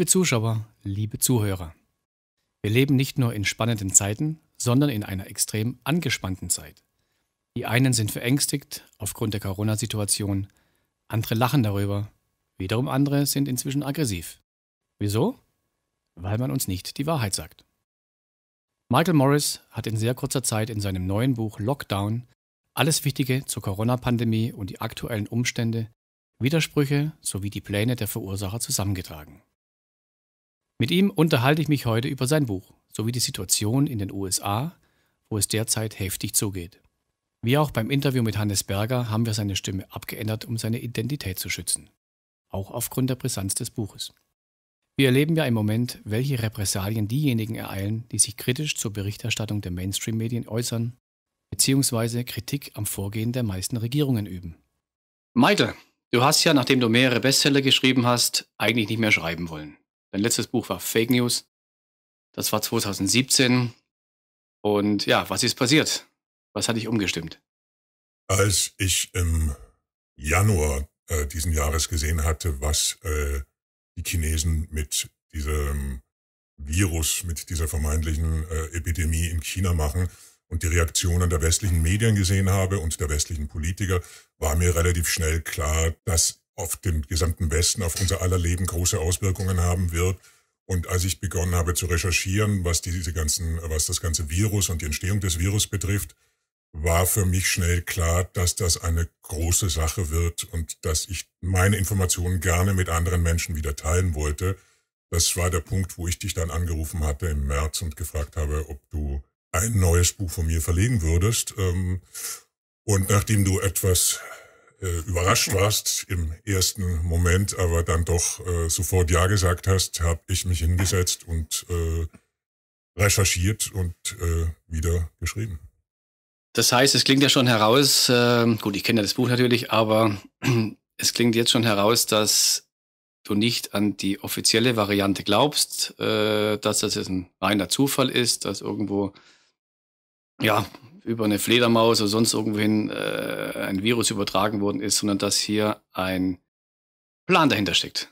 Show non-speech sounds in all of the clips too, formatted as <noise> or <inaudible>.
Liebe Zuschauer, liebe Zuhörer, wir leben nicht nur in spannenden Zeiten, sondern in einer extrem angespannten Zeit. Die einen sind verängstigt aufgrund der Corona-Situation, andere lachen darüber, wiederum andere sind inzwischen aggressiv. Wieso? Weil man uns nicht die Wahrheit sagt. Michael Morris hat in sehr kurzer Zeit in seinem neuen Buch Lockdown alles Wichtige zur Corona-Pandemie und die aktuellen Umstände, Widersprüche sowie die Pläne der Verursacher zusammengetragen. Mit ihm unterhalte ich mich heute über sein Buch sowie die Situation in den USA, wo es derzeit heftig zugeht. Wie auch beim Interview mit Hannes Berger haben wir seine Stimme abgeändert, um seine Identität zu schützen. Auch aufgrund der Brisanz des Buches. Wir erleben ja im Moment, welche Repressalien diejenigen ereilen, die sich kritisch zur Berichterstattung der Mainstream-Medien äußern, beziehungsweise Kritik am Vorgehen der meisten Regierungen üben. Michael, du hast ja, nachdem du mehrere Bestseller geschrieben hast, eigentlich nicht mehr schreiben wollen. Dein letztes Buch war Fake News. Das war 2017. Und ja, was ist passiert? Was hat dich umgestimmt? Als ich im Januar äh, diesen Jahres gesehen hatte, was äh, die Chinesen mit diesem Virus, mit dieser vermeintlichen äh, Epidemie in China machen und die Reaktionen der westlichen Medien gesehen habe und der westlichen Politiker, war mir relativ schnell klar, dass auf den gesamten Westen, auf unser aller Leben große Auswirkungen haben wird. Und als ich begonnen habe zu recherchieren, was diese ganzen, was das ganze Virus und die Entstehung des Virus betrifft, war für mich schnell klar, dass das eine große Sache wird und dass ich meine Informationen gerne mit anderen Menschen wieder teilen wollte. Das war der Punkt, wo ich dich dann angerufen hatte im März und gefragt habe, ob du ein neues Buch von mir verlegen würdest. Ähm, und nachdem du etwas äh, überrascht warst im ersten Moment, aber dann doch äh, sofort Ja gesagt hast, habe ich mich hingesetzt und äh, recherchiert und äh, wieder geschrieben. Das heißt, es klingt ja schon heraus, ähm, gut, ich kenne ja das Buch natürlich, aber <clears throat> es klingt jetzt schon heraus, dass du nicht an die offizielle Variante glaubst, äh, dass das jetzt ein reiner Zufall ist, dass irgendwo ja, über eine Fledermaus oder sonst irgendwohin äh, ein Virus übertragen worden ist, sondern dass hier ein Plan dahinter steckt.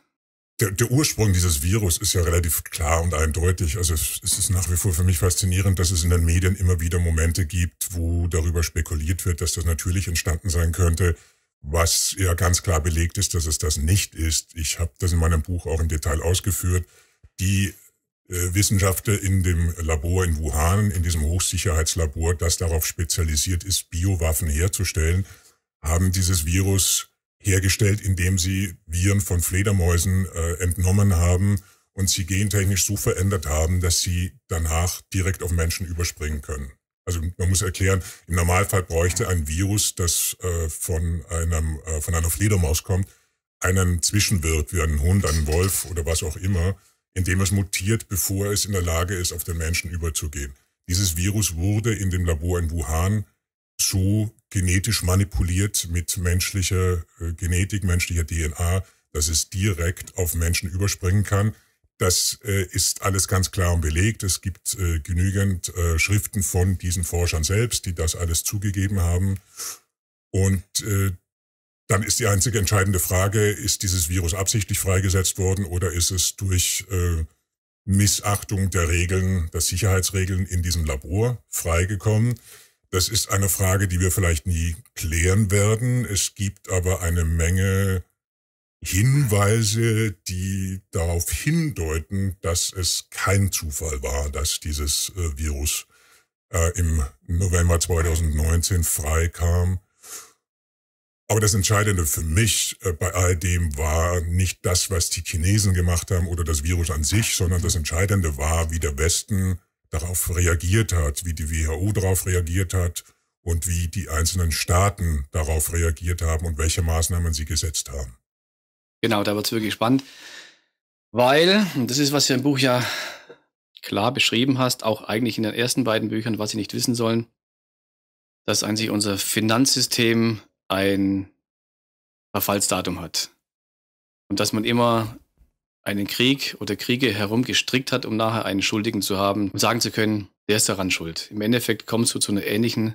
Der, der, Ursprung dieses Virus ist ja relativ klar und eindeutig. Also es ist nach wie vor für mich faszinierend, dass es in den Medien immer wieder Momente gibt, wo darüber spekuliert wird, dass das natürlich entstanden sein könnte, was ja ganz klar belegt ist, dass es das nicht ist. Ich habe das in meinem Buch auch im Detail ausgeführt. Die äh, Wissenschaftler in dem Labor in Wuhan, in diesem Hochsicherheitslabor, das darauf spezialisiert ist, Biowaffen herzustellen, haben dieses Virus hergestellt, indem sie Viren von Fledermäusen äh, entnommen haben und sie gentechnisch so verändert haben, dass sie danach direkt auf Menschen überspringen können. Also man muss erklären, im Normalfall bräuchte ein Virus, das äh, von, einem, äh, von einer Fledermaus kommt, einen Zwischenwirt wie einen Hund, einen Wolf oder was auch immer, indem es mutiert, bevor es in der Lage ist, auf den Menschen überzugehen. Dieses Virus wurde in dem Labor in Wuhan so genetisch manipuliert mit menschlicher äh, Genetik, menschlicher DNA, dass es direkt auf Menschen überspringen kann. Das äh, ist alles ganz klar und belegt. Es gibt äh, genügend äh, Schriften von diesen Forschern selbst, die das alles zugegeben haben. Und äh, dann ist die einzige entscheidende Frage, ist dieses Virus absichtlich freigesetzt worden oder ist es durch äh, Missachtung der Regeln, der Sicherheitsregeln in diesem Labor freigekommen? Das ist eine Frage, die wir vielleicht nie klären werden. Es gibt aber eine Menge Hinweise, die darauf hindeuten, dass es kein Zufall war, dass dieses äh, Virus äh, im November 2019 freikam aber das Entscheidende für mich äh, bei all dem war nicht das, was die Chinesen gemacht haben oder das Virus an sich, sondern das Entscheidende war, wie der Westen darauf reagiert hat, wie die WHO darauf reagiert hat und wie die einzelnen Staaten darauf reagiert haben und welche Maßnahmen sie gesetzt haben. Genau, da wird es wirklich spannend, weil, und das ist, was du im Buch ja klar beschrieben hast, auch eigentlich in den ersten beiden Büchern, was sie nicht wissen sollen, dass eigentlich unser Finanzsystem ein Verfallsdatum hat. Und dass man immer einen Krieg oder Kriege herumgestrickt hat, um nachher einen Schuldigen zu haben und sagen zu können, der ist daran schuld. Im Endeffekt kommst du zu einer ähnlichen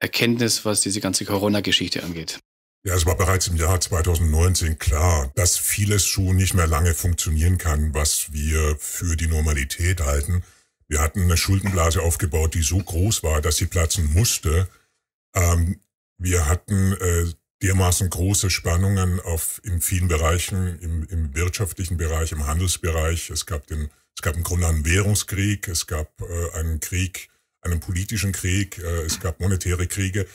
Erkenntnis, was diese ganze Corona-Geschichte angeht. Ja, es war bereits im Jahr 2019 klar, dass vieles schon nicht mehr lange funktionieren kann, was wir für die Normalität halten. Wir hatten eine Schuldenblase aufgebaut, die so groß war, dass sie platzen musste. Ähm, wir hatten äh, dermaßen große Spannungen auf, in vielen Bereichen, im, im wirtschaftlichen Bereich, im Handelsbereich. Es gab den, es gab im Grunde einen Währungskrieg, es gab äh, einen Krieg, einen politischen Krieg, äh, es gab monetäre Kriege,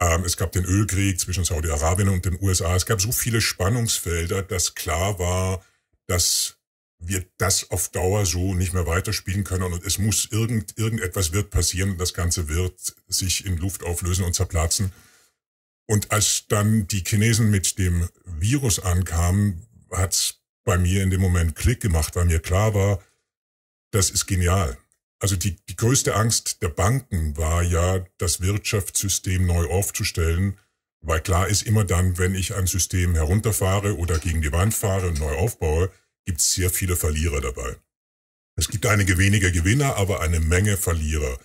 ähm, es gab den Ölkrieg zwischen Saudi-Arabien und den USA. Es gab so viele Spannungsfelder, dass klar war, dass wir das auf Dauer so nicht mehr weiterspielen können und es muss irgend, irgendetwas wird passieren und das Ganze wird sich in Luft auflösen und zerplatzen. Und als dann die Chinesen mit dem Virus ankamen, hat's bei mir in dem Moment Klick gemacht, weil mir klar war, das ist genial. Also die, die größte Angst der Banken war ja, das Wirtschaftssystem neu aufzustellen, weil klar ist, immer dann, wenn ich ein System herunterfahre oder gegen die Wand fahre und neu aufbaue, gibt es sehr viele Verlierer dabei. Es gibt einige wenige Gewinner, aber eine Menge Verlierer.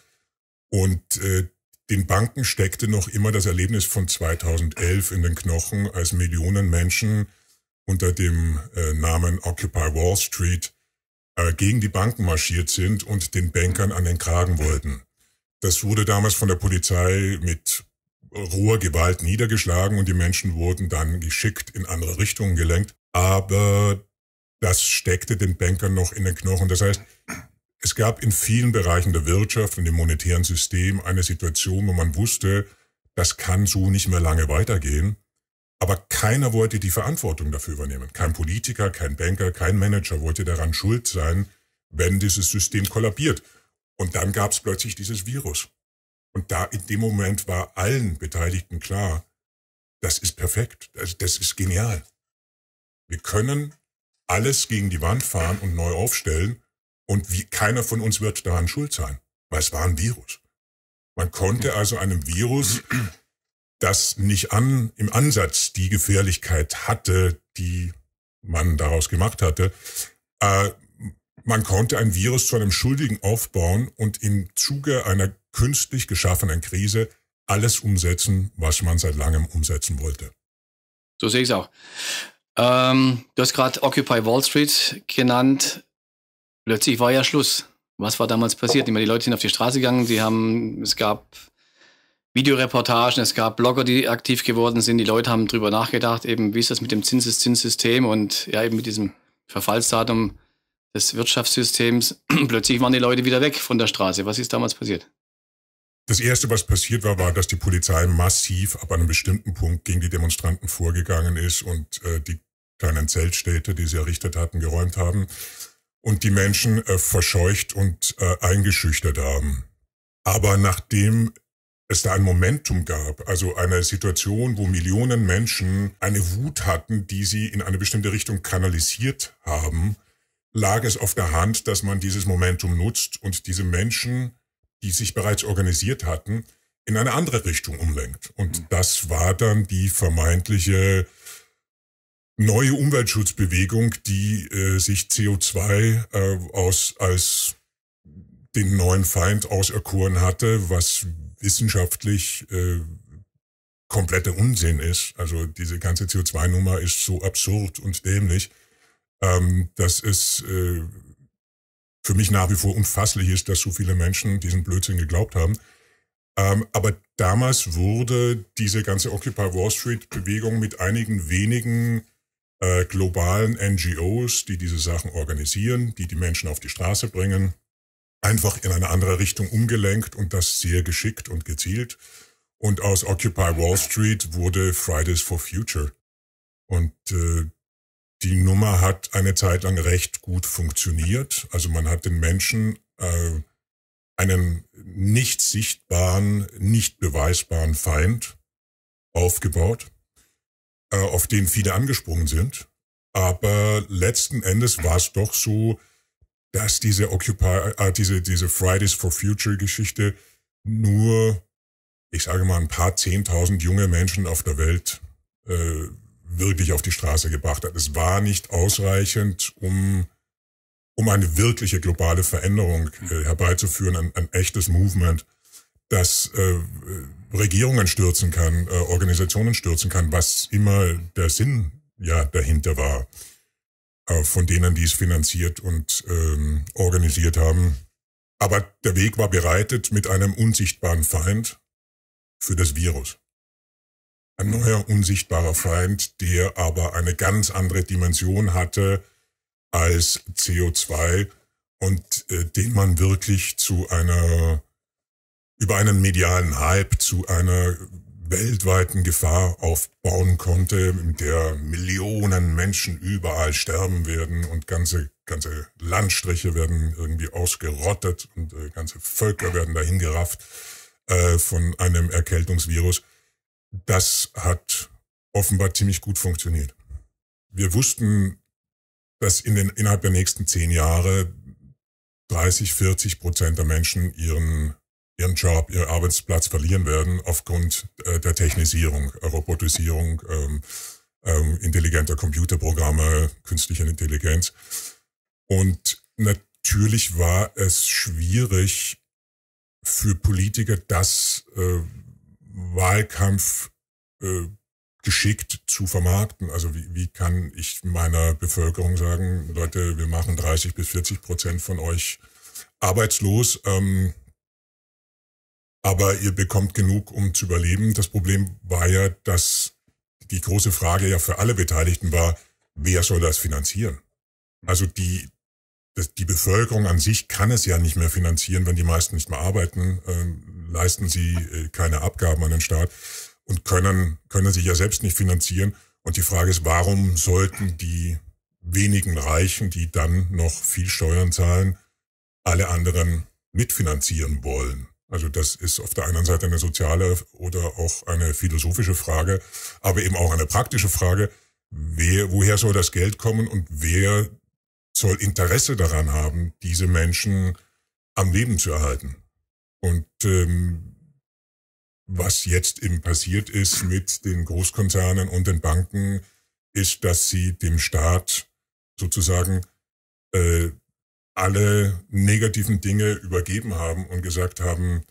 Und äh, den Banken steckte noch immer das Erlebnis von 2011 in den Knochen, als Millionen Menschen unter dem äh, Namen Occupy Wall Street äh, gegen die Banken marschiert sind und den Bankern an den Kragen wollten. Das wurde damals von der Polizei mit roher Gewalt niedergeschlagen und die Menschen wurden dann geschickt in andere Richtungen gelenkt. Aber das steckte den Bankern noch in den Knochen. Das heißt, es gab in vielen Bereichen der Wirtschaft und im monetären System eine Situation, wo man wusste, das kann so nicht mehr lange weitergehen. Aber keiner wollte die Verantwortung dafür übernehmen. Kein Politiker, kein Banker, kein Manager wollte daran schuld sein, wenn dieses System kollabiert. Und dann gab es plötzlich dieses Virus. Und da in dem Moment war allen Beteiligten klar, das ist perfekt, das, das ist genial. Wir können alles gegen die Wand fahren und neu aufstellen und wie, keiner von uns wird daran schuld sein, weil es war ein Virus. Man konnte also einem Virus, das nicht an, im Ansatz die Gefährlichkeit hatte, die man daraus gemacht hatte, äh, man konnte ein Virus zu einem Schuldigen aufbauen und im Zuge einer künstlich geschaffenen Krise alles umsetzen, was man seit langem umsetzen wollte. So sehe ich es auch. Ähm, du hast gerade Occupy Wall Street genannt plötzlich war ja Schluss. Was war damals passiert? die Leute sind auf die Straße gegangen, die haben, es gab Videoreportagen, es gab Blogger, die aktiv geworden sind. Die Leute haben darüber nachgedacht, eben, wie ist das mit dem Zinseszinssystem und ja, eben mit diesem Verfallsdatum des Wirtschaftssystems. <clears throat> Plötzlich waren die Leute wieder weg von der Straße. Was ist damals passiert? Das erste, was passiert war, war, dass die Polizei massiv ab einem bestimmten Punkt gegen die Demonstranten vorgegangen ist und äh, die kleinen Zeltstädte, die sie errichtet hatten, geräumt haben und die Menschen äh, verscheucht und äh, eingeschüchtert haben. Aber nachdem es da ein Momentum gab, also eine Situation, wo Millionen Menschen eine Wut hatten, die sie in eine bestimmte Richtung kanalisiert haben, lag es auf der Hand, dass man dieses Momentum nutzt und diese Menschen, die sich bereits organisiert hatten, in eine andere Richtung umlenkt. Und mhm. das war dann die vermeintliche neue Umweltschutzbewegung, die äh, sich CO2 äh, aus, als den neuen Feind auserkoren hatte, was wissenschaftlich äh, kompletter Unsinn ist. Also diese ganze CO2-Nummer ist so absurd und dämlich, ähm, dass es äh, für mich nach wie vor unfasslich ist, dass so viele Menschen diesen Blödsinn geglaubt haben. Ähm, aber damals wurde diese ganze Occupy Wall Street-Bewegung mit einigen wenigen äh, globalen NGOs, die diese Sachen organisieren, die die Menschen auf die Straße bringen, einfach in eine andere Richtung umgelenkt und das sehr geschickt und gezielt. Und aus Occupy Wall Street wurde Fridays for Future. Und äh, die Nummer hat eine Zeit lang recht gut funktioniert. Also man hat den Menschen äh, einen nicht sichtbaren, nicht beweisbaren Feind aufgebaut äh, auf den viele angesprungen sind. Aber letzten Endes war es doch so, dass diese Occupy, äh, diese, diese Fridays for Future Geschichte nur, ich sage mal, ein paar zehntausend junge Menschen auf der Welt äh, wirklich auf die Straße gebracht hat. Es war nicht ausreichend, um, um eine wirkliche globale Veränderung äh, herbeizuführen, ein, ein, echtes Movement, das äh, Regierungen stürzen kann, äh, Organisationen stürzen kann, was immer der Sinn ja dahinter war, äh, von denen, die es finanziert und ähm, organisiert haben. Aber der Weg war bereitet mit einem unsichtbaren Feind für das Virus. Ein neuer unsichtbarer Feind, der aber eine ganz andere Dimension hatte als CO2 und äh, den man wirklich zu einer über einen medialen Hype zu einer weltweiten Gefahr aufbauen konnte, in der Millionen Menschen überall sterben werden und ganze, ganze Landstriche werden irgendwie ausgerottet und äh, ganze Völker werden dahingerafft äh, von einem Erkältungsvirus. Das hat offenbar ziemlich gut funktioniert. Wir wussten, dass in den, innerhalb der nächsten zehn Jahre 30, 40 Prozent der Menschen ihren ihren Job, ihren Arbeitsplatz verlieren werden aufgrund äh, der Technisierung, äh, Robotisierung, ähm, ähm, intelligenter Computerprogramme, künstlicher Intelligenz. Und natürlich war es schwierig für Politiker, das äh, Wahlkampf äh, geschickt zu vermarkten. Also wie, wie kann ich meiner Bevölkerung sagen, Leute, wir machen 30 bis 40 Prozent von euch arbeitslos. Ähm, aber ihr bekommt genug, um zu überleben. Das Problem war ja, dass die große Frage ja für alle Beteiligten war, wer soll das finanzieren? Also die, die Bevölkerung an sich kann es ja nicht mehr finanzieren, wenn die meisten nicht mehr arbeiten, ähm, leisten sie äh, keine Abgaben an den Staat und können, können sich ja selbst nicht finanzieren. Und die Frage ist, warum sollten die wenigen Reichen, die dann noch viel Steuern zahlen, alle anderen mitfinanzieren wollen? Also das ist auf der einen Seite eine soziale oder auch eine philosophische Frage, aber eben auch eine praktische Frage, wer, woher soll das Geld kommen und wer soll Interesse daran haben, diese Menschen am Leben zu erhalten. Und ähm, was jetzt eben passiert ist mit den Großkonzernen und den Banken, ist, dass sie dem Staat sozusagen äh, alle negativen Dinge übergeben haben und gesagt haben,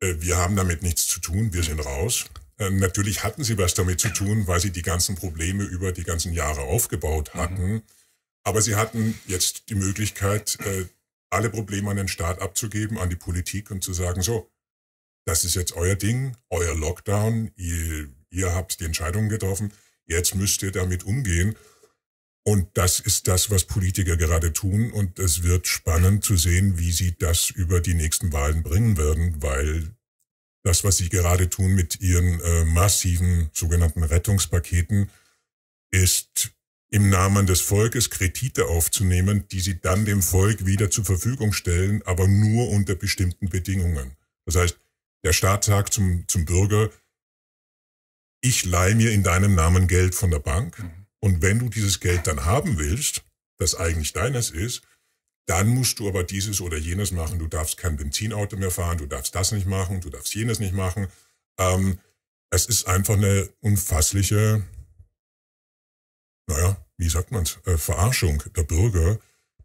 äh, wir haben damit nichts zu tun, wir sind raus. Äh, natürlich hatten sie was damit zu tun, weil sie die ganzen Probleme über die ganzen Jahre aufgebaut mhm. hatten. Mhm. Aber sie hatten jetzt die Möglichkeit, äh, alle Probleme an den Staat abzugeben, an die Politik und zu sagen, so, das ist jetzt euer Ding, euer Lockdown, ihr, ihr habt die Entscheidungen getroffen, jetzt müsst ihr damit umgehen. Und das ist das, was Politiker gerade tun. Und es wird spannend zu sehen, wie sie das über die nächsten Wahlen bringen werden, weil das, was sie gerade tun mit ihren äh, massiven sogenannten Rettungspaketen, ist im Namen des Volkes Kredite aufzunehmen, die sie dann dem Volk wieder zur Verfügung stellen, aber nur unter bestimmten Bedingungen. Das heißt, der Staat sagt zum, zum Bürger, ich leihe mir in deinem Namen Geld von der Bank mhm. Und wenn du dieses Geld dann haben willst, das eigentlich deines ist, dann musst du aber dieses oder jenes machen. Du darfst kein Benzinauto mehr fahren, du darfst das nicht machen, du darfst jenes nicht machen. Ähm, es ist einfach eine unfassliche, naja, wie sagt man's, äh, Verarschung der Bürger,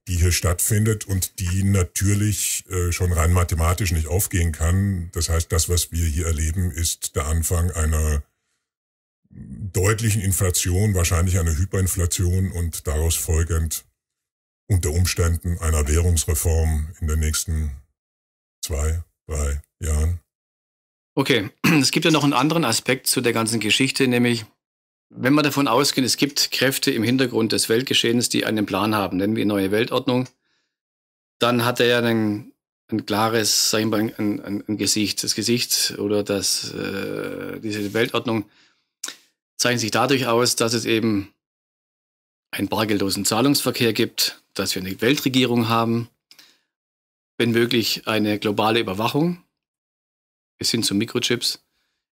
die hier stattfindet und die natürlich äh, schon rein mathematisch nicht aufgehen kann. Das heißt, das, was wir hier erleben, ist der Anfang einer deutlichen Inflation, wahrscheinlich einer Hyperinflation und daraus folgend unter Umständen einer Währungsreform in den nächsten zwei, drei Jahren. Okay, <clears throat> es gibt ja noch einen anderen Aspekt zu der ganzen Geschichte, nämlich wenn wir davon ausgehen, es gibt Kräfte im Hintergrund des Weltgeschehens, die einen Plan haben, nennen wir neue Weltordnung, dann hat er ja ein, ein klares, sag ich mal, ein, ein, ein, Gesicht. Das Gesicht oder das, äh, diese Weltordnung zeichnen sich dadurch aus, dass es eben einen bargeldlosen Zahlungsverkehr gibt, dass wir eine Weltregierung haben, wenn möglich eine globale Überwachung bis hin zu Mikrochips.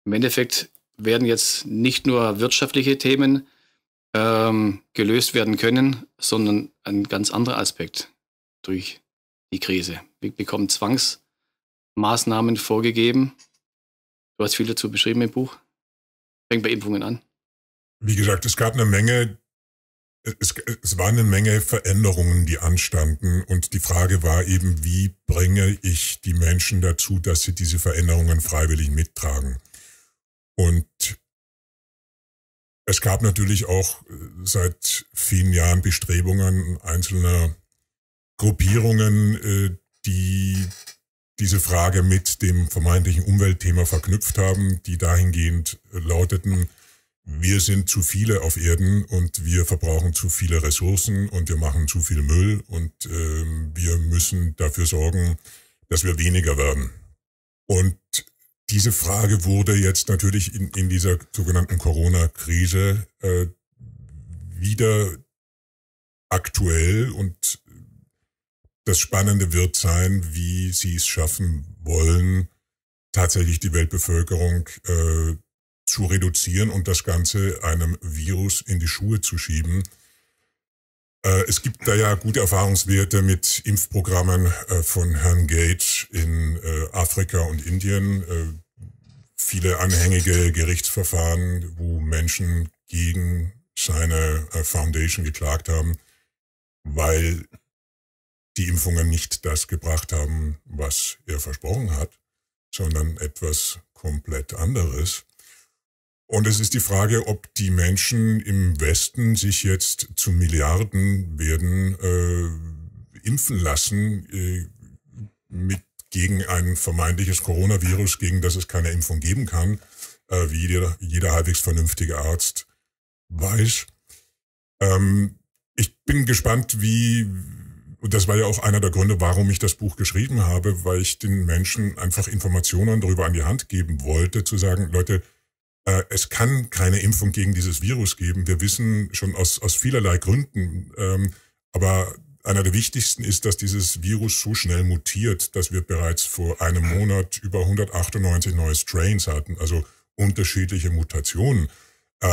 Im Endeffekt werden jetzt nicht nur wirtschaftliche Themen ähm, gelöst werden können, sondern ein ganz anderer Aspekt durch die Krise. Wir bekommen Zwangsmaßnahmen vorgegeben. Du hast viel dazu beschrieben im Buch. Fängt bei Impfungen an wie gesagt, es gab eine Menge, es, es war eine Menge Veränderungen, die anstanden. Und die Frage war eben, wie bringe ich die Menschen dazu, dass sie diese Veränderungen freiwillig mittragen? Und es gab natürlich auch äh, seit vielen Jahren Bestrebungen einzelner Gruppierungen, äh, die diese Frage mit dem vermeintlichen Umweltthema verknüpft haben, die dahingehend äh, lauteten, wir sind zu viele auf Erden und wir verbrauchen zu viele Ressourcen und wir machen zu viel Müll und äh, wir müssen dafür sorgen, dass wir weniger werden. Und diese Frage wurde jetzt natürlich in, in dieser sogenannten Corona-Krise äh, wieder aktuell und das Spannende wird sein, wie sie es schaffen wollen, tatsächlich die Weltbevölkerung äh, zu reduzieren und das Ganze einem Virus in die Schuhe zu schieben. Äh, es gibt da ja gute Erfahrungswerte mit Impfprogrammen äh, von Herrn Gates in äh, Afrika und Indien. Viele anhängige Gerichtsverfahren, wo Menschen gegen seine Foundation geklagt haben, weil die Impfungen nicht das gebracht haben, was er versprochen hat, sondern etwas komplett anderes. Und es ist die Frage, ob die Menschen im Westen sich jetzt zu Milliarden werden äh, impfen lassen äh, mit gegen ein vermeintliches Coronavirus, gegen das es keine Impfung geben kann, äh, wie jeder, jeder halbwegs vernünftige Arzt weiß. Ähm, ich bin gespannt, wie, und das war ja auch einer der Gründe, warum ich das Buch geschrieben habe, weil ich den Menschen einfach Informationen darüber an die Hand geben wollte, zu sagen, Leute, äh, es kann keine Impfung gegen dieses Virus geben. Wir wissen schon aus, aus vielerlei Gründen, ähm, aber einer der wichtigsten ist, dass dieses Virus so schnell mutiert, dass wir bereits vor einem mhm. Monat über 198 neue Strains hatten, also unterschiedliche Mutationen. Äh,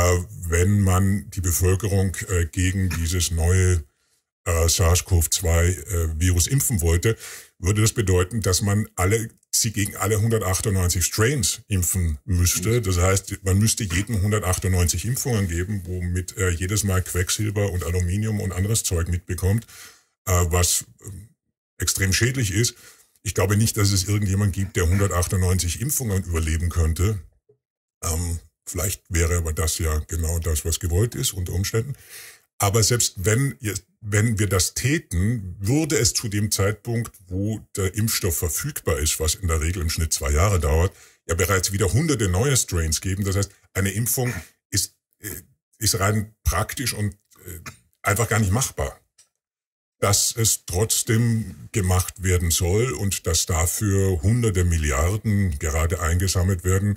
wenn man die Bevölkerung äh, gegen dieses neue äh, SARS-CoV-2-Virus äh, impfen wollte, würde das bedeuten, dass man alle sie gegen alle 198 Strains impfen müsste. Mhm. Das heißt, man müsste jedem 198 Impfungen geben, womit er jedes Mal Quecksilber und Aluminium und anderes Zeug mitbekommt, äh, was äh, extrem schädlich ist. Ich glaube nicht, dass es irgendjemand gibt, der 198 Impfungen überleben könnte. Ähm, vielleicht wäre aber das ja genau das, was gewollt ist unter Umständen. Aber selbst wenn wenn wir das täten, würde es zu dem Zeitpunkt, wo der Impfstoff verfügbar ist, was in der Regel im Schnitt zwei Jahre dauert, ja bereits wieder hunderte neue Strains geben. Das heißt, eine Impfung ist, äh, ist rein praktisch und äh, einfach gar nicht machbar. Dass es trotzdem gemacht werden soll und dass dafür hunderte Milliarden gerade eingesammelt werden,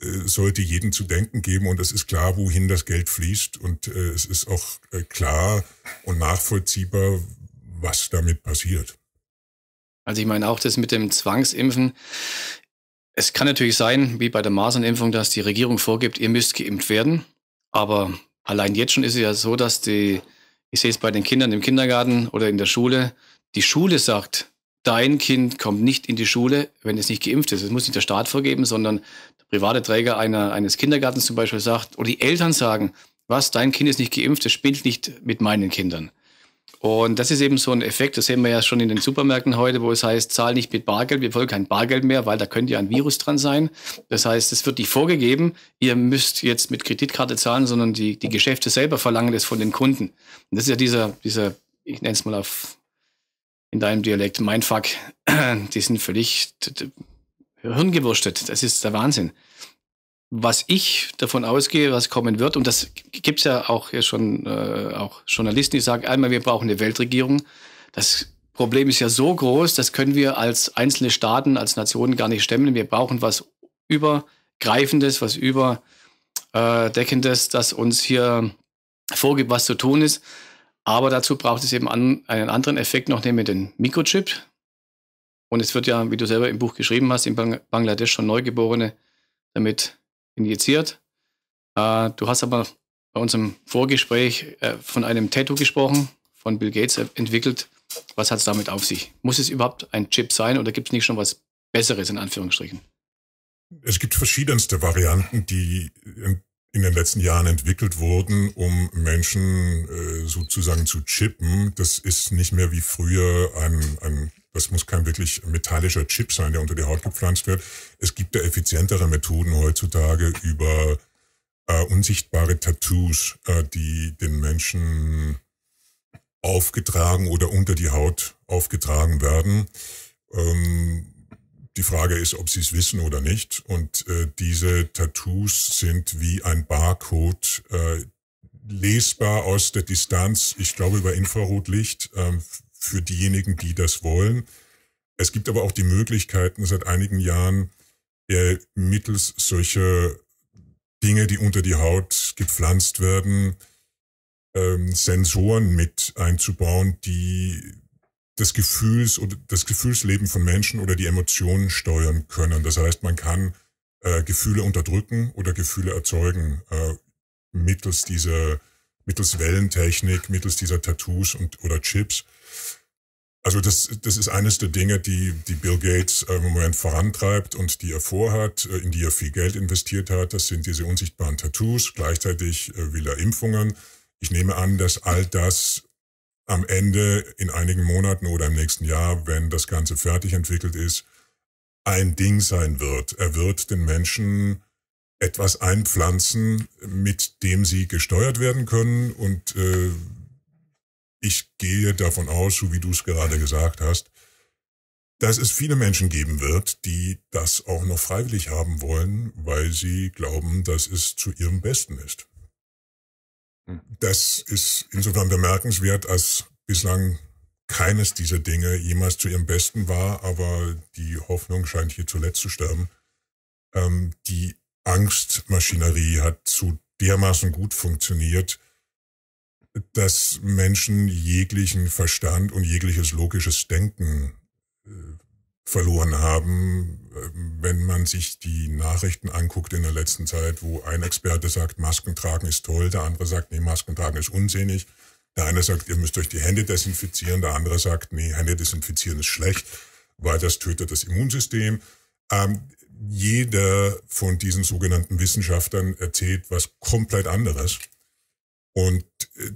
äh, sollte jedem zu denken geben und es ist klar, wohin das Geld fließt und äh, es ist auch äh, klar und nachvollziehbar, was damit passiert. Also ich meine auch das mit dem Zwangsimpfen. Es kann natürlich sein, wie bei der Masernimpfung, dass die Regierung vorgibt, ihr müsst geimpft werden. Aber allein jetzt schon ist es ja so, dass die, ich sehe es bei den Kindern im Kindergarten oder in der Schule, die Schule sagt, dein Kind kommt nicht in die Schule, wenn es nicht geimpft ist. Das muss nicht der Staat vorgeben, sondern der private Träger einer, eines Kindergartens zum Beispiel sagt, oder die Eltern sagen, was, dein Kind ist nicht geimpft, es spielt nicht mit meinen Kindern. Und das ist eben so ein Effekt, das sehen wir ja schon in den Supermärkten heute, wo es heißt, zahl nicht mit Bargeld, wir wollen kein Bargeld mehr, weil da könnte ja ein Virus dran sein. Das heißt, es wird nicht vorgegeben, ihr müsst jetzt mit Kreditkarte zahlen, sondern die, die Geschäfte selber verlangen das von den Kunden. Und das ist ja dieser, dieser ich nenne es mal auf in deinem Dialekt, mein Fuck, <clears throat> die sind völlig hirngewurstet. Das ist der Wahnsinn. Was ich davon ausgehe, was kommen wird, und das gibt es ja auch ja schon, äh, auch Journalisten, die sagen, einmal, wir brauchen eine Weltregierung. Das Problem ist ja so groß, das können wir als einzelne Staaten, als Nationen gar nicht stemmen. Wir brauchen was Übergreifendes, was Überdeckendes, das uns hier vorgibt, was zu tun ist. Aber dazu braucht es eben an, einen anderen Effekt noch, nämlich den Mikrochip. Und es wird ja, wie du selber im Buch geschrieben hast, in Bang Bangladesch schon Neugeborene damit injiziert. Äh, du hast aber bei unserem Vorgespräch äh, von einem Tattoo gesprochen, von Bill Gates entwickelt. Was hat es damit auf sich? Muss es überhaupt ein Chip sein oder gibt es nicht schon was Besseres in Anführungsstrichen? Es gibt verschiedenste Varianten, die in den letzten Jahren entwickelt wurden, um Menschen äh, sozusagen zu chippen. Das ist nicht mehr wie früher ein, ein, das muss kein wirklich metallischer Chip sein, der unter die Haut gepflanzt wird. Es gibt da effizientere Methoden heutzutage über äh, unsichtbare Tattoos, äh, die den Menschen aufgetragen oder unter die Haut aufgetragen werden. Ähm, die Frage ist, ob sie es wissen oder nicht. Und äh, diese Tattoos sind wie ein Barcode äh, lesbar aus der Distanz, ich glaube über Infrarotlicht, äh, für diejenigen, die das wollen. Es gibt aber auch die Möglichkeiten seit einigen Jahren äh, mittels solcher Dinge, die unter die Haut gepflanzt werden, ähm, Sensoren mit einzubauen, die das Gefühls oder das Gefühlsleben von Menschen oder die Emotionen steuern können. Das heißt, man kann äh, Gefühle unterdrücken oder Gefühle erzeugen äh, mittels dieser, mittels Wellentechnik, mittels dieser Tattoos und oder Chips. Also das, das ist eines der Dinge, die, die Bill Gates äh, im Moment vorantreibt und die er vorhat, äh, in die er viel Geld investiert hat. Das sind diese unsichtbaren Tattoos. Gleichzeitig äh, will er Impfungen. Ich nehme an, dass all das am Ende in einigen Monaten oder im nächsten Jahr, wenn das Ganze fertig entwickelt ist, ein Ding sein wird. Er wird den Menschen etwas einpflanzen, mit dem sie gesteuert werden können. Und äh, ich gehe davon aus, so wie du es gerade gesagt hast, dass es viele Menschen geben wird, die das auch noch freiwillig haben wollen, weil sie glauben, dass es zu ihrem Besten ist. Hm. Das ist insofern bemerkenswert, als bislang keines dieser Dinge jemals zu ihrem Besten war, aber die Hoffnung scheint hier zuletzt zu sterben. Ähm, die Angstmaschinerie hat zu dermaßen gut funktioniert, dass Menschen jeglichen Verstand und jegliches logisches Denken äh, verloren haben. Äh, wenn man sich die Nachrichten anguckt in der letzten Zeit, wo ein Experte sagt, Masken tragen ist toll, der andere sagt, nee, Masken tragen ist unsinnig, der eine sagt, ihr müsst euch die Hände desinfizieren, der andere sagt, nee, Hände desinfizieren ist schlecht, weil das tötet das Immunsystem. Ähm, jeder von diesen sogenannten Wissenschaftlern erzählt was komplett anderes. Und äh,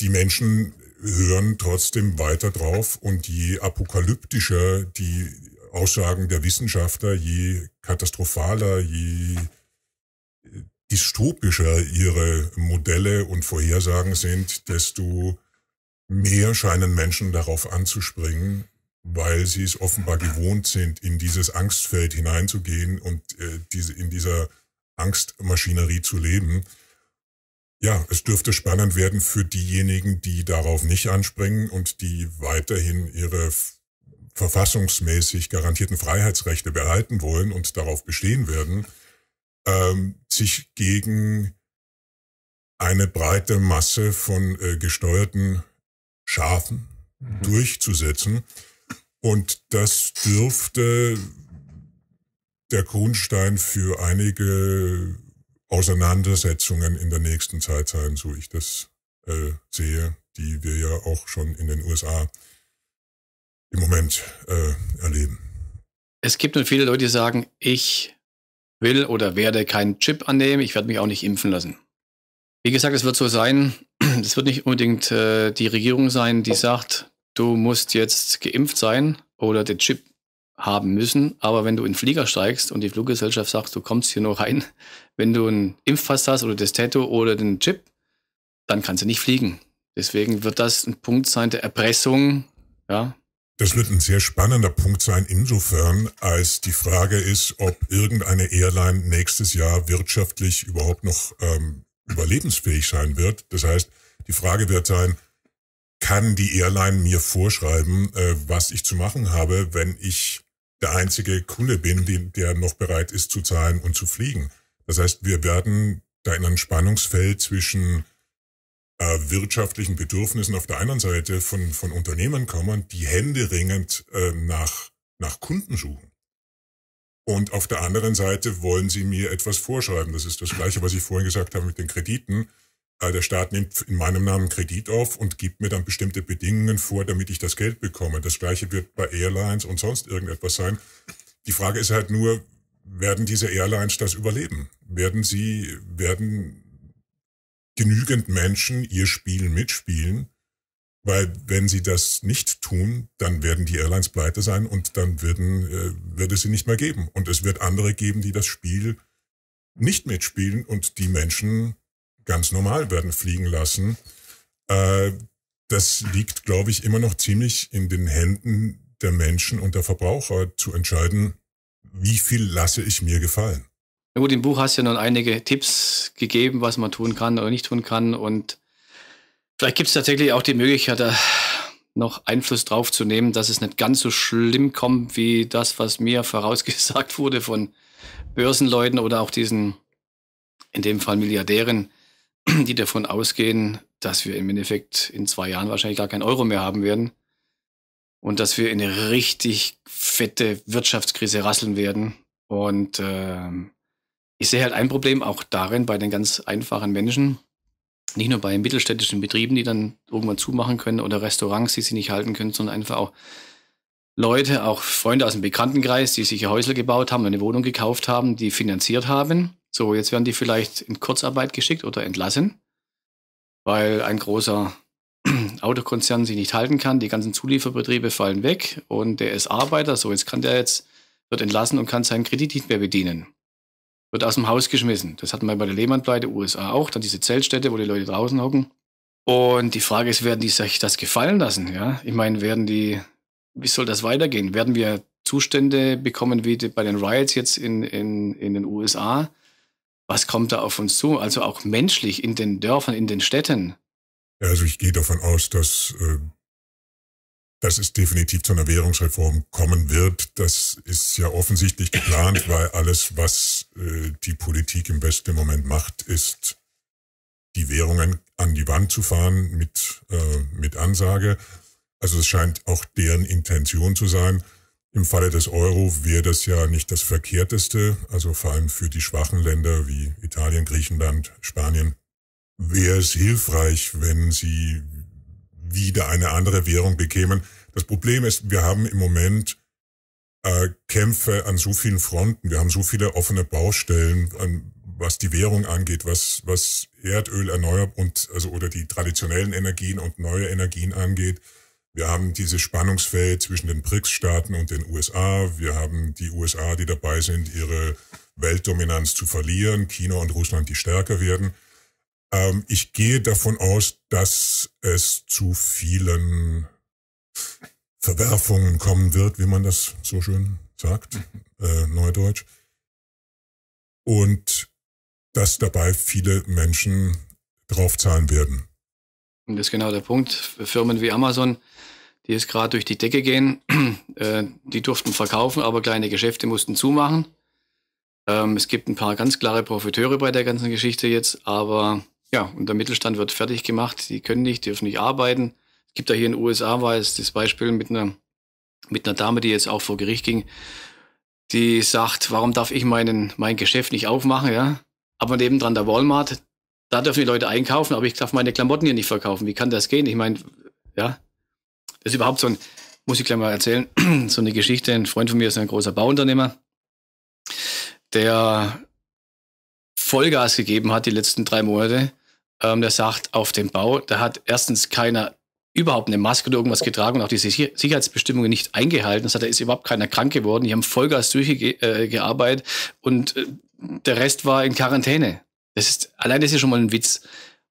die Menschen hören trotzdem weiter drauf und je apokalyptischer die Aussagen der Wissenschaftler, je katastrophaler, je äh, dystopischer ihre Modelle und Vorhersagen sind, desto mehr scheinen Menschen darauf anzuspringen, weil sie es offenbar gewohnt sind, in dieses Angstfeld hineinzugehen und äh, diese, in dieser Angstmaschinerie zu leben. Ja, es dürfte spannend werden für diejenigen, die darauf nicht anspringen und die weiterhin ihre verfassungsmäßig garantierten Freiheitsrechte behalten wollen und darauf bestehen werden, ähm, sich gegen eine breite Masse von äh, gesteuerten Schafen mhm. durchzusetzen. Und das dürfte der Grundstein für einige Auseinandersetzungen in der nächsten Zeit sein, so ich das äh, sehe, die wir ja auch schon in den USA im Moment äh, erleben. Es gibt nun viele Leute, die sagen, ich will oder werde keinen Chip annehmen, ich werde mich auch nicht impfen lassen. Wie gesagt, es wird so sein, <clears throat> es wird nicht unbedingt äh, die Regierung sein, die oh. sagt, du musst jetzt geimpft sein oder den Chip haben müssen. Aber wenn du in den Flieger steigst und die Fluggesellschaft sagt, du kommst hier nur rein, <laughs> wenn du einen Impfpass hast oder das Tattoo oder den Chip, dann kannst du nicht fliegen. Deswegen wird das ein Punkt sein der Erpressung. Ja. Das wird ein sehr spannender Punkt sein, insofern, als die Frage ist, ob irgendeine Airline nächstes Jahr wirtschaftlich überhaupt noch ähm, überlebensfähig sein wird. Das heißt, die Frage wird sein, kann die Airline mir vorschreiben, äh, was ich zu machen habe, wenn ich der einzige Kunde bin, den, der noch bereit ist zu zahlen und zu fliegen. Das heißt, wir werden da in einem Spannungsfeld zwischen äh, wirtschaftlichen Bedürfnissen auf der einen Seite von, von Unternehmen kommen, die händeringend äh, nach, nach Kunden suchen. Und auf der anderen Seite wollen sie mir etwas vorschreiben. Das ist das Gleiche, was ich vorhin gesagt habe mit den Krediten. Äh, der Staat nimmt in meinem Namen Kredit auf und gibt mir dann bestimmte Bedingungen vor, damit ich das Geld bekomme. Das gleiche wird bei Airlines und sonst irgendetwas sein. Die Frage ist halt nur, werden diese Airlines das überleben? Werden sie, werden genügend Menschen ihr Spiel mitspielen? Weil wenn sie das nicht tun, dann werden die Airlines pleite sein und dann werden, äh, wird es sie nicht mehr geben. Und es wird andere geben, die das Spiel nicht mitspielen und die Menschen ganz normal werden fliegen lassen. Äh, das liegt, glaube ich, immer noch ziemlich in den Händen der Menschen und der Verbraucher zu entscheiden, wie viel lasse ich mir gefallen. Na gut, im Buch hast du ja noch einige Tipps gegeben, was man tun kann oder nicht tun kann. Und vielleicht gibt es tatsächlich auch die Möglichkeit, da noch Einfluss drauf zu nehmen, dass es nicht ganz so schlimm kommt wie das, was mir <laughs> vorausgesagt wurde von Börsenleuten oder auch diesen, in dem Fall Milliardären, die davon ausgehen, dass wir im Endeffekt in zwei Jahren wahrscheinlich gar keinen Euro mehr haben werden und dass wir in eine richtig fette Wirtschaftskrise rasseln werden. Und äh, ich sehe halt ein Problem auch darin bei den ganz einfachen Menschen, nicht nur bei mittelständischen Betrieben, die dann irgendwann zumachen können oder Restaurants, die sie nicht halten können, sondern einfach auch Leute, auch Freunde aus dem Bekanntenkreis, die sich ihr Häusl gebaut haben, eine Wohnung gekauft haben, die finanziert haben so, jetzt werden die vielleicht in Kurzarbeit geschickt oder entlassen, weil ein großer <clears throat> Autokonzern sich nicht halten kann. Die ganzen Zulieferbetriebe fallen weg und der ist Arbeiter. So, jetzt kann der jetzt, wird entlassen und kann seinen Kredit nicht mehr bedienen. Wird aus dem Haus geschmissen. Das hatten wir bei der Lehman-Pleite, USA auch. Dann diese Zeltstätte, wo die Leute draußen hocken. Und die Frage ist, werden die sich das gefallen lassen? Ja, ich meine, werden die, wie soll das weitergehen? Werden wir Zustände bekommen wie bei den Riots jetzt in, in, in den USA, was kommt da auf uns zu? Also auch menschlich in den Dörfern, in den Städten. Also ich gehe davon aus, dass, ähm, dass es definitiv zu einer Währungsreform kommen wird. Das ist ja offensichtlich geplant, <laughs> weil alles, was äh, die Politik im Westen im Moment macht, ist, die Währungen an die Wand zu fahren mit, äh, mit Ansage. Also es scheint auch deren Intention zu sein. Im Falle des Euro wäre das ja nicht das Verkehrteste, also vor allem für die schwachen Länder wie Italien, Griechenland, Spanien, wäre es hilfreich, wenn sie wieder eine andere Währung bekämen. Das Problem ist, wir haben im Moment äh, Kämpfe an so vielen Fronten, wir haben so viele offene Baustellen, an, was die Währung angeht, was, was Erdöl erneuert und also oder die traditionellen Energien und neue Energien angeht wir haben dieses Spannungsfeld zwischen den BRICS-Staaten und den USA. Wir haben die USA, die dabei sind, ihre Weltdominanz zu verlieren. China und Russland, die stärker werden. Ähm, ich gehe davon aus, dass es zu vielen Verwerfungen kommen wird, wie man das so schön sagt, mhm. äh, Neudeutsch. Und dass dabei viele Menschen draufzahlen werden. Und das ist genau der Punkt. Firmen wie Amazon die jetzt gerade durch die Decke gehen. <clears throat> äh, die durften verkaufen, aber kleine Geschäfte mussten zumachen. Ähm, es gibt ein paar ganz klare Profiteure bei der ganzen Geschichte jetzt, aber ja, und der Mittelstand wird fertig gemacht. Die können nicht, dürfen nicht arbeiten. Es gibt da hier in den USA, war es das Beispiel mit einer, mit einer Dame, die jetzt auch vor Gericht ging, die sagt, warum darf ich meinen, mein Geschäft nicht aufmachen, ja? Aber nebendran der Walmart, da dürfen die Leute einkaufen, aber ich darf meine Klamotten hier nicht verkaufen. Wie kann das gehen? Ich meine, ja, das ist überhaupt so ein, muss ich gleich mal erzählen, <clears throat> so eine Geschichte. Ein Freund von mir ist ein großer Bauunternehmer, der Vollgas gegeben hat die letzten drei Monate. Ähm, der sagt, auf dem Bau, da hat erstens keiner überhaupt eine Maske oder irgendwas getragen und auch diese Sicherheitsbestimmungen nicht eingehalten. Das hat, da ist überhaupt keiner krank geworden. Die haben Vollgas durchgearbeitet äh, und äh, der Rest war in Quarantäne. Das ist, allein das ist schon mal ein Witz.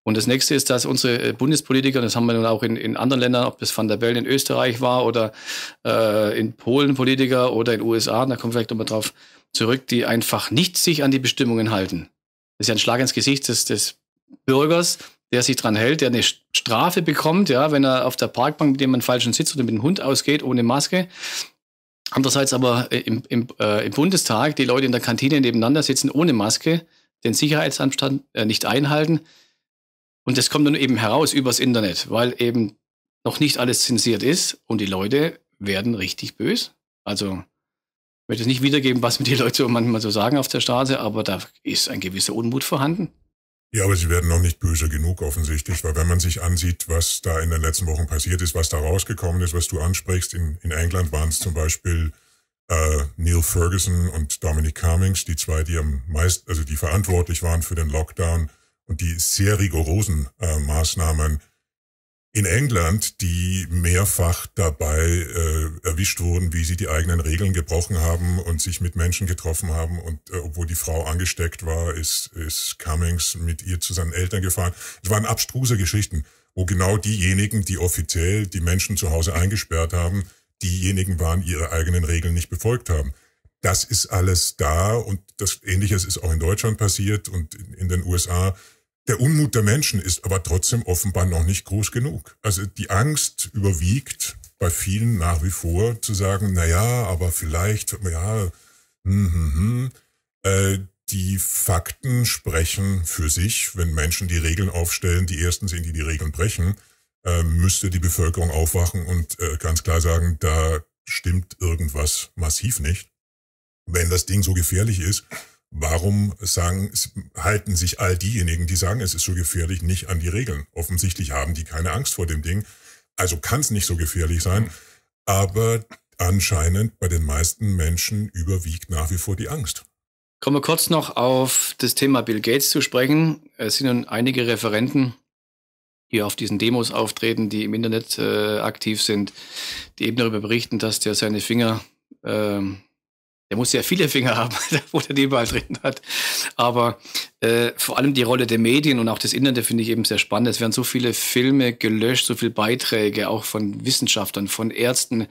Und das nächste ist, dass unsere äh, Bundespolitiker, das haben wir nun auch in, in anderen Ländern, ob das Van der Bellen in Österreich war oder äh, in Polen Politiker oder in den USA, da kommen wir vielleicht nochmal drauf zurück, die einfach nicht sich an die Bestimmungen halten. Das ist ja ein Schlag ins Gesicht des, des Bürgers, der sich dran hält, der eine Strafe bekommt, ja, wenn er auf der Parkbank mit jemandem falschen Sitz oder mit dem Hund ausgeht, ohne Maske. Andererseits aber äh, im, im, äh, im Bundestag die Leute in der Kantine nebeneinander sitzen ohne Maske, den Sicherheitsanstand äh, nicht einhalten und das kommt dann eben heraus übers Internet, weil eben noch nicht alles zensiert ist und die Leute werden richtig böse. Also ich möchte es nicht wiedergeben, was mir die Leute so manchmal so sagen auf der Straße, aber da ist ein gewisser Unmut vorhanden. Ja, aber sie werden noch nicht böse genug offensichtlich, weil wenn man sich ansieht, was da in den letzten Wochen passiert ist, was da rausgekommen ist, was du ansprichst, in, in England waren es zum Beispiel äh, Neil Ferguson und Dominic Cummings, die zwei, die am meisten, also die verantwortlich waren für den Lockdown und die sehr rigorosen äh, Maßnahmen in England, die mehrfach dabei äh, erwischt wurden, wie sie die eigenen Regeln gebrochen haben und sich mit Menschen getroffen haben. Und äh, obwohl die Frau angesteckt war, ist, ist Cummings mit ihr zu seinen Eltern gefahren. Es waren abstruse Geschichten, wo genau diejenigen, die offiziell die Menschen zu Hause eingesperrt haben, diejenigen waren, ihre eigenen Regeln nicht befolgt haben. Das ist alles da und das Ähnliches ist auch in Deutschland passiert und in, in den USA der Unmut der Menschen ist aber trotzdem offenbar noch nicht groß genug. Also die Angst überwiegt bei vielen nach wie vor zu sagen, na ja, aber vielleicht, ja, hm, hm, hm. Äh, die Fakten sprechen für sich. Wenn Menschen die Regeln aufstellen, die ersten sind, die die Regeln brechen, äh, müsste die Bevölkerung aufwachen und äh, ganz klar sagen, da stimmt irgendwas massiv nicht. Wenn das Ding so gefährlich ist, Warum sagen, halten sich all diejenigen, die sagen, es ist so gefährlich, nicht an die Regeln? Offensichtlich haben die keine Angst vor dem Ding. Also kann es nicht so gefährlich sein. Mhm. Aber anscheinend bei den meisten Menschen überwiegt nach wie vor die Angst. Kommen wir kurz noch auf das Thema Bill Gates zu sprechen. Es sind nun einige Referenten, die auf diesen Demos auftreten, die im Internet äh, aktiv sind, die eben darüber berichten, dass der seine Finger ähm, der muss ja viele Finger <laughs> haben, wo der den Ball drin hat. Aber äh, vor allem die Rolle der Medien und auch des Internet finde ich eben sehr spannend. Es werden so viele Filme gelöscht, so viele Beiträge auch von Wissenschaftlern, von Ärzten,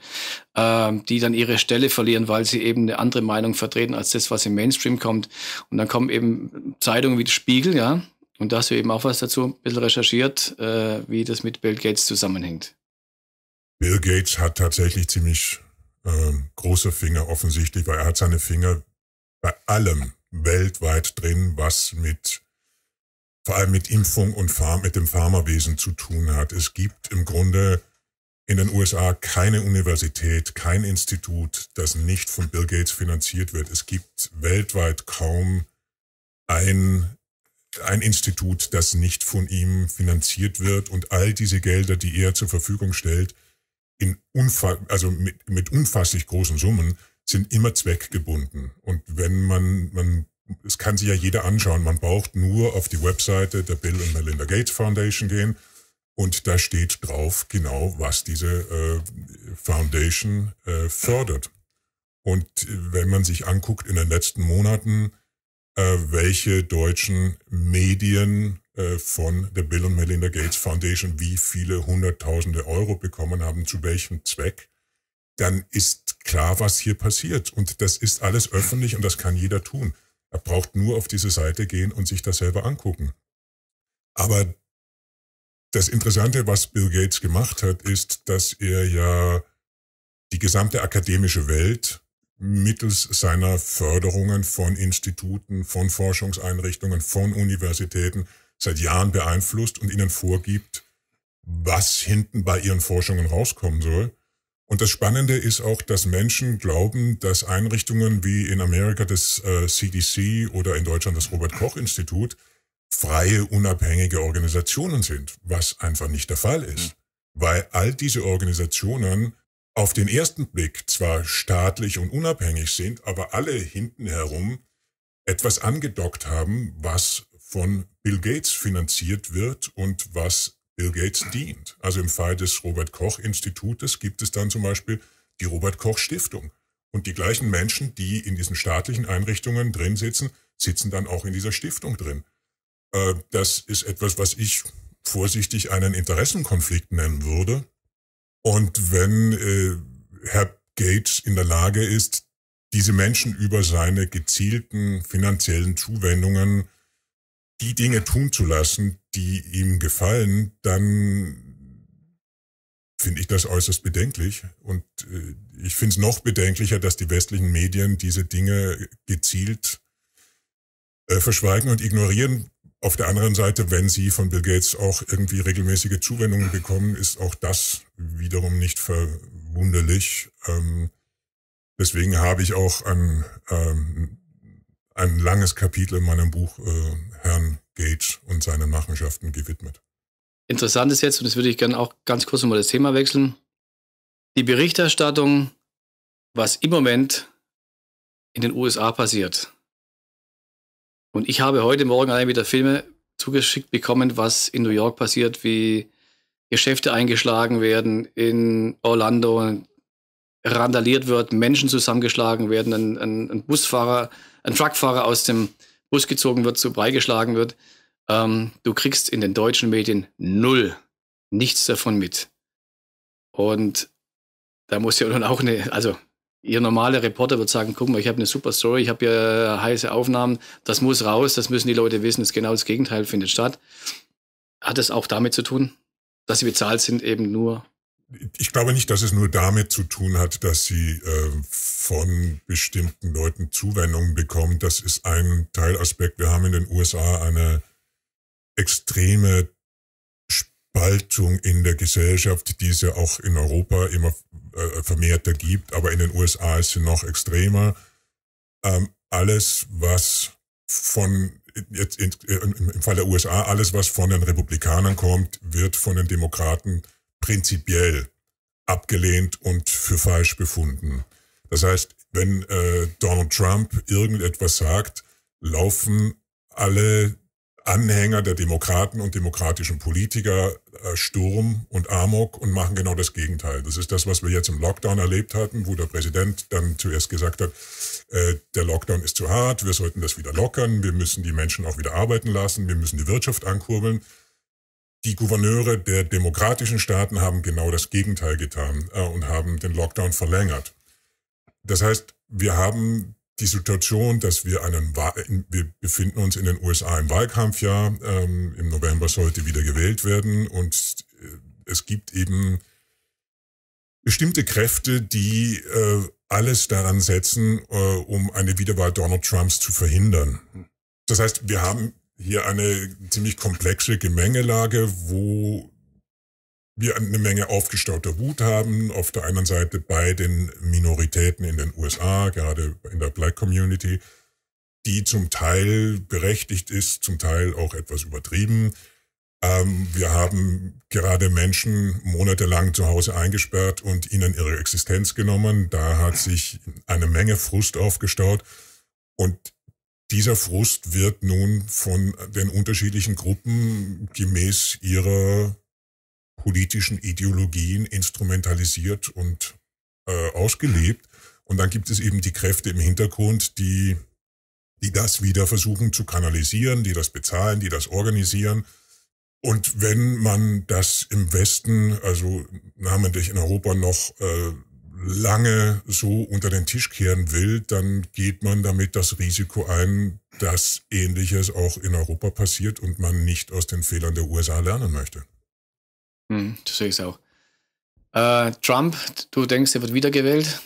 äh, die dann ihre Stelle verlieren, weil sie eben eine andere Meinung vertreten als das, was im Mainstream kommt. Und dann kommen eben Zeitungen wie der Spiegel, ja. Und da hast du eben auch was dazu ein bisschen recherchiert, äh, wie das mit Bill Gates zusammenhängt. Bill Gates hat tatsächlich ziemlich äh, große Finger offensichtlich, weil er hat seine Finger bei allem weltweit drin, was mit vor allem mit Impfung und Farm, mit dem Pharmawesen zu tun hat. Es gibt im Grunde in den USA keine Universität, kein Institut, das nicht von Bill Gates finanziert wird. Es gibt weltweit kaum ein, ein Institut, das nicht von ihm finanziert wird. Und all diese Gelder, die er zur Verfügung stellt, in Unfall, also mit, mit unfasslich großen Summen sind immer zweckgebunden. Und wenn man, man, es kann sich ja jeder anschauen, man braucht nur auf die Webseite der Bill und Melinda Gates Foundation gehen und da steht drauf genau, was diese äh, Foundation äh, fördert. Und wenn man sich anguckt in den letzten Monaten, äh, welche deutschen Medien äh, von der Bill und Melinda Gates Foundation, wie viele hunderttausende Euro bekommen haben, zu welchem Zweck, dann ist klar, was hier passiert. Und das ist alles öffentlich und das kann jeder tun. Er braucht nur auf diese Seite gehen und sich das selber angucken. Aber das Interessante, was Bill Gates gemacht hat, ist, dass er ja die gesamte akademische Welt mittels seiner Förderungen von Instituten, von Forschungseinrichtungen, von Universitäten seit Jahren beeinflusst und ihnen vorgibt, was hinten bei ihren Forschungen rauskommen soll. Und das Spannende ist auch, dass Menschen glauben, dass Einrichtungen wie in Amerika das äh, CDC oder in Deutschland das Robert Koch Institut freie, unabhängige Organisationen sind, was einfach nicht der Fall ist, hm. weil all diese Organisationen auf den ersten Blick zwar staatlich und unabhängig sind, aber alle hinten herum etwas angedockt haben, was von Bill Gates finanziert wird und was Bill Gates dient. Also im Fall des Robert Koch Institutes gibt es dann zum Beispiel die Robert Koch Stiftung. Und die gleichen Menschen, die in diesen staatlichen Einrichtungen drin sitzen, sitzen dann auch in dieser Stiftung drin. Äh, das ist etwas, was ich vorsichtig einen Interessenkonflikt nennen würde. Und wenn äh, Herr Gates in der Lage ist, diese Menschen über seine gezielten finanziellen Zuwendungen die Dinge tun zu lassen, die ihm gefallen, dann finde ich das äußerst bedenklich. Und äh, ich finde es noch bedenklicher, dass die westlichen Medien diese Dinge gezielt äh, verschweigen und ignorieren. Auf der anderen Seite, wenn sie von Bill Gates auch irgendwie regelmäßige Zuwendungen bekommen, ist auch das wiederum nicht verwunderlich. Ähm, deswegen habe ich auch an ähm, ein langes Kapitel in meinem Buch äh, Herrn Gage und seine Machenschaften gewidmet. Interessant ist jetzt, und das würde ich gerne auch ganz kurz nochmal das Thema wechseln, die Berichterstattung, was im Moment in den USA passiert. Und ich habe heute Morgen allein wieder Filme zugeschickt bekommen, was in New York passiert, wie Geschäfte eingeschlagen werden, in Orlando randaliert wird, Menschen zusammengeschlagen werden, ein, ein, ein Busfahrer ein Truckfahrer aus dem Bus gezogen wird, so beigeschlagen wird. Ähm, du kriegst in den deutschen Medien null, nichts davon mit. Und da muss ja <laughs> nun auch eine, also ihr normaler Reporter wird sagen, guck mal, ich habe eine super Story, ich habe ja heiße Aufnahmen, das muss raus, das müssen die Leute wissen, das genau das Gegenteil findet statt. Hat es auch damit zu tun, dass sie bezahlt sind eben nur ich glaube nicht, dass es nur damit zu tun hat, dass sie äh, von bestimmten Leuten Zuwendungen bekommt. Das ist ein Teilaspekt. Wir haben in den USA eine extreme Spaltung in der Gesellschaft, die es ja auch in Europa immer äh, vermehrter gibt, aber in den USA ist sie noch extremer. Ähm, alles, was von jetzt in, äh, im Fall der USA, alles, was von den Republikanern kommt, wird von den Demokraten prinzipiell abgelehnt und für falsch befunden. Das heißt, wenn äh, Donald Trump irgendetwas sagt, laufen alle Anhänger der Demokraten und demokratischen Politiker äh, Sturm und Amok und machen genau das Gegenteil. Das ist das, was wir jetzt im Lockdown erlebt hatten, wo der Präsident dann zuerst gesagt hat, äh, der Lockdown ist zu hart, wir sollten das wieder lockern, wir müssen die Menschen auch wieder arbeiten lassen, wir müssen die Wirtschaft ankurbeln. Die Gouverneure der demokratischen Staaten haben genau das Gegenteil getan äh, und haben den Lockdown verlängert. Das heißt, wir haben die Situation, dass wir einen, Wahl wir befinden uns in den USA im Wahlkampfjahr. Ähm, Im November sollte wieder gewählt werden und äh, es gibt eben bestimmte Kräfte, die äh, alles daran setzen, äh, um eine Wiederwahl Donald Trumps zu verhindern. Das heißt, wir haben hier eine ziemlich komplexe Gemengelage, wo wir eine Menge aufgestauter Wut haben, auf der einen Seite bei den Minoritäten in den USA, gerade in der Black Community, die zum Teil berechtigt ist, zum Teil auch etwas übertrieben. Ähm, wir haben gerade Menschen monatelang zu Hause eingesperrt und ihnen ihre Existenz genommen. Da hat sich eine Menge Frust aufgestaut. Und dieser Frust wird nun von den unterschiedlichen Gruppen gemäß ihrer politischen Ideologien instrumentalisiert und äh, ausgelebt. Und dann gibt es eben die Kräfte im Hintergrund, die, die das wieder versuchen zu kanalisieren, die das bezahlen, die das organisieren. Und wenn man das im Westen, also namentlich in Europa noch äh, lange so unter den Tisch kehren will, dann geht man damit das Risiko ein, dass Ähnliches auch in Europa passiert und man nicht aus den Fehlern der USA lernen möchte. Hm, das sehe ich auch. Äh, Trump, du denkst, er wird wiedergewählt?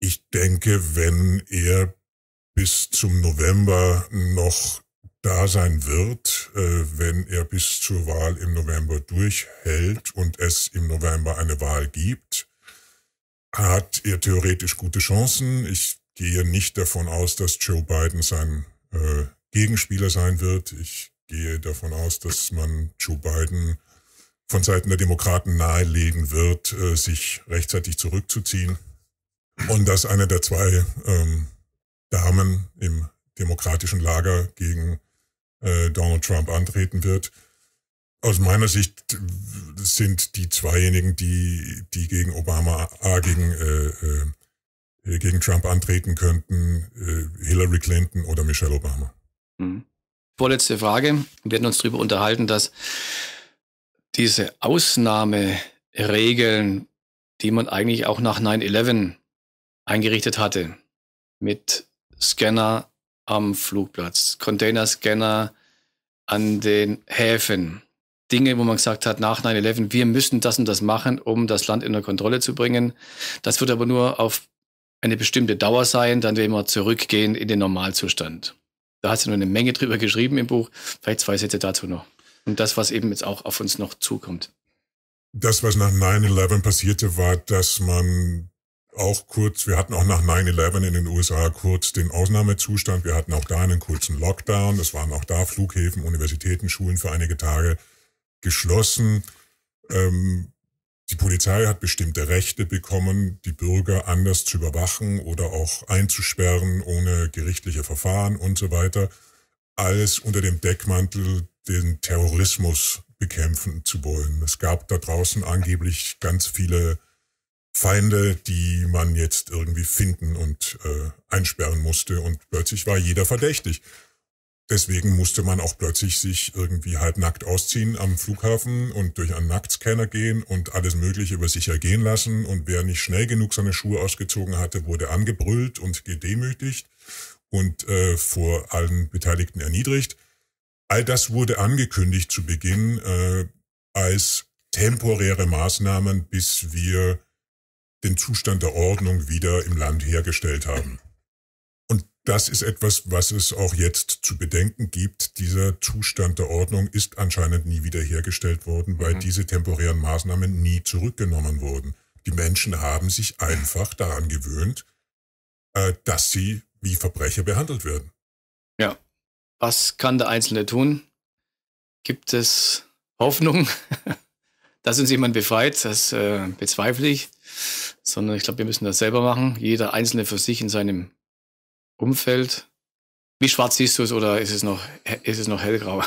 Ich denke, wenn er bis zum November noch da sein wird, äh, wenn er bis zur Wahl im November durchhält und es im November eine Wahl gibt, hat er theoretisch gute Chancen. Ich gehe nicht davon aus, dass Joe Biden sein äh, Gegenspieler sein wird. Ich gehe davon aus, dass man Joe Biden von Seiten der Demokraten nahelegen wird, äh, sich rechtzeitig zurückzuziehen. Und dass eine der zwei ähm, Damen im demokratischen Lager gegen äh, Donald Trump antreten wird aus meiner Sicht sind die zweijenigen, die, die gegen Obama, äh, gegen, äh, äh, gegen Trump antreten könnten, äh, Hillary Clinton oder Michelle Obama. Mhm. Vorletzte Frage. Wir werden uns darüber unterhalten, dass diese Ausnahmeregeln, die man eigentlich auch nach 9-11 eingerichtet hatte, mit Scanner am Flugplatz, Containerscanner an den Häfen, Dinge, wo man gesagt hat, nach 9-11, wir müssen das und das machen, um das Land in der Kontrolle zu bringen. Das wird aber nur auf eine bestimmte Dauer sein, dann werden wir zurückgehen in den Normalzustand. Da hast du nur eine Menge drüber geschrieben im Buch. Vielleicht zwei Sätze dazu noch. Und das, was eben jetzt auch auf uns noch zukommt. Das, was nach 9-11 passierte, war, dass man auch kurz, wir hatten auch nach 9-11 in den USA kurz den Ausnahmezustand. Wir hatten auch da einen kurzen Lockdown. Es waren auch da Flughäfen, Universitäten, Schulen für einige Tage geschlossen. Ähm, die Polizei hat bestimmte Rechte bekommen, die Bürger anders zu überwachen oder auch einzusperren ohne gerichtliche Verfahren und so weiter. als unter dem Deckmantel, den Terrorismus bekämpfen zu wollen. Es gab da draußen angeblich ganz viele Feinde, die man jetzt irgendwie finden und äh, einsperren musste. Und plötzlich war jeder verdächtig. Deswegen musste man auch plötzlich sich irgendwie halbnackt ausziehen am Flughafen und durch einen Nacktscanner gehen und alles Mögliche über sich ergehen lassen. Und wer nicht schnell genug seine Schuhe ausgezogen hatte, wurde angebrüllt und gedemütigt und äh, vor allen Beteiligten erniedrigt. All das wurde angekündigt zu Beginn äh, als temporäre Maßnahmen, bis wir den Zustand der Ordnung wieder im Land hergestellt haben das ist etwas, was es auch jetzt zu bedenken gibt. Dieser Zustand der Ordnung ist anscheinend nie wiederhergestellt worden, weil mhm. diese temporären Maßnahmen nie zurückgenommen wurden. Die Menschen haben sich einfach daran gewöhnt, äh, dass sie wie Verbrecher behandelt werden. Ja. Was kann der Einzelne tun? Gibt es Hoffnung, <laughs> dass uns jemand befreit? Das äh, bezweifle ich. Sondern ich glaube, wir müssen das selber machen. Jeder Einzelne für sich in seinem Umfeld. Wie schwarz siehst du es oder ist es noch, ist es noch hellgrau?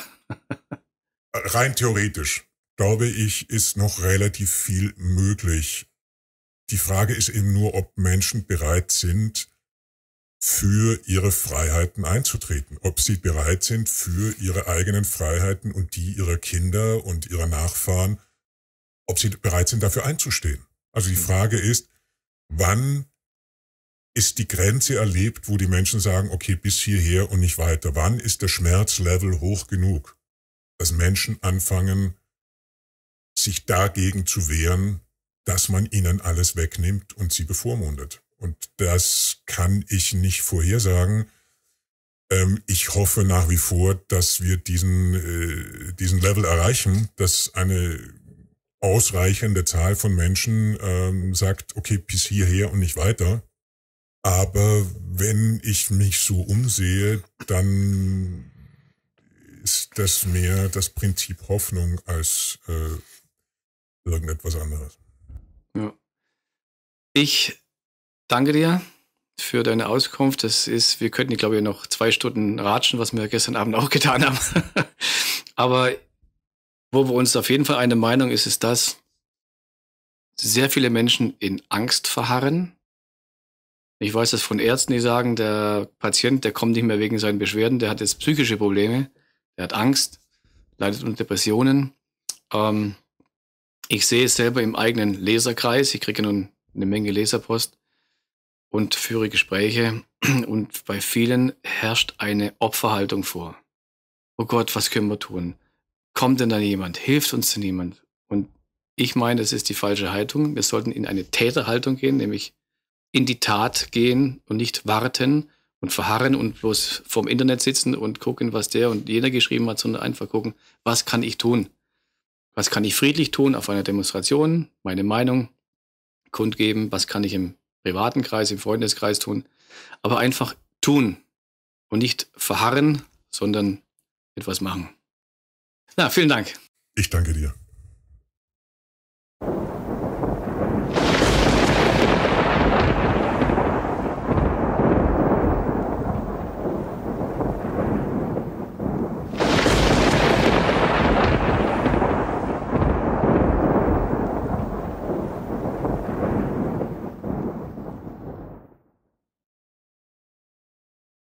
<laughs> Rein theoretisch, glaube ich, ist noch relativ viel möglich. Die Frage ist eben nur, ob Menschen bereit sind, für ihre Freiheiten einzutreten, ob sie bereit sind, für ihre eigenen Freiheiten und die ihrer Kinder und ihrer Nachfahren, ob sie bereit sind, dafür einzustehen. Also die hm. Frage ist, wann ist die Grenze erlebt, wo die Menschen sagen, okay, bis hierher und nicht weiter. Wann ist der Schmerzlevel hoch genug, dass Menschen anfangen, sich dagegen zu wehren, dass man ihnen alles wegnimmt und sie bevormundet? Und das kann ich nicht vorhersagen. Ähm, ich hoffe nach wie vor, dass wir diesen, äh, diesen Level erreichen, dass eine ausreichende Zahl von Menschen ähm, sagt, okay, bis hierher und nicht weiter aber wenn ich mich so umsehe, dann ist das mehr das Prinzip Hoffnung als äh, irgendetwas anderes. Ja. Ich danke dir für deine Auskunft. Das ist, wir könnten, glaube ich, noch zwei Stunden ratschen, was wir gestern Abend auch <laughs> getan haben. Aber wo wir uns auf jeden Fall eine Meinung ist, ist dass sehr viele Menschen in Angst verharren ich weiß das von Ärzten, die sagen, der Patient, der kommt nicht mehr wegen seinen Beschwerden, der hat jetzt psychische Probleme, der hat Angst, leidet unter Depressionen. Ähm, ich sehe es selber im eigenen Leserkreis. Ich kriege nun eine Menge Leserpost und führe Gespräche. <clears throat> Und bei vielen herrscht eine Opferhaltung vor. Oh Gott, was können wir tun? Kommt denn da jemand? Hilft uns denn jemand? Und ich meine, das ist die falsche Haltung. Wir sollten in eine Täterhaltung gehen, nämlich in die Tat gehen und nicht warten und verharren und bloß vorm Internet sitzen und gucken, was der und jener geschrieben hat, sondern einfach gucken, was kann ich tun? Was kann ich friedlich tun auf einer Demonstration? Meine Meinung kundgeben, was kann ich im privaten Kreis, im Freundeskreis tun? Aber einfach tun und nicht verharren, sondern etwas machen. Na, vielen Dank. Ich danke dir.